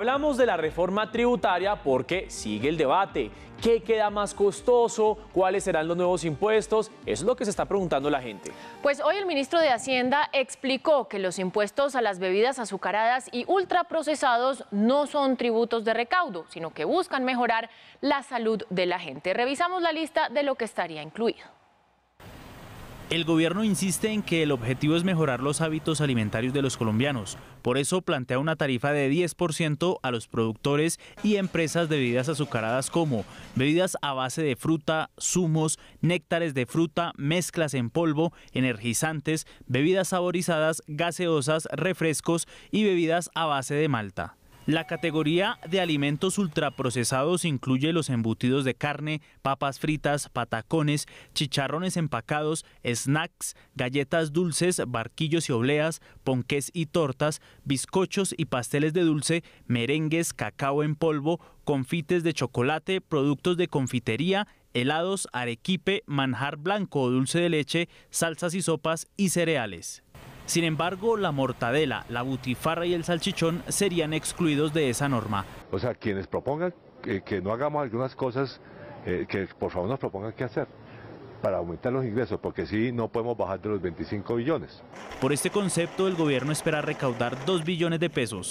Hablamos de la reforma tributaria porque sigue el debate. ¿Qué queda más costoso? ¿Cuáles serán los nuevos impuestos? Es lo que se está preguntando la gente. Pues hoy el ministro de Hacienda explicó que los impuestos a las bebidas azucaradas y ultraprocesados no son tributos de recaudo, sino que buscan mejorar la salud de la gente. Revisamos la lista de lo que estaría incluido. El gobierno insiste en que el objetivo es mejorar los hábitos alimentarios de los colombianos. Por eso plantea una tarifa de 10% a los productores y empresas de bebidas azucaradas como bebidas a base de fruta, zumos, néctares de fruta, mezclas en polvo, energizantes, bebidas saborizadas, gaseosas, refrescos y bebidas a base de malta. La categoría de alimentos ultraprocesados incluye los embutidos de carne, papas fritas, patacones, chicharrones empacados, snacks, galletas dulces, barquillos y obleas, ponqués y tortas, bizcochos y pasteles de dulce, merengues, cacao en polvo, confites de chocolate, productos de confitería, helados, arequipe, manjar blanco o dulce de leche, salsas y sopas y cereales. Sin embargo, la mortadela, la butifarra y el salchichón serían excluidos de esa norma. O sea, quienes propongan que, no hagamos algunas cosas, eh, que por favor nos propongan qué hacer para aumentar los ingresos, porque si no podemos bajar de los 25 billones. Por este concepto, el gobierno espera recaudar 2 billones de pesos.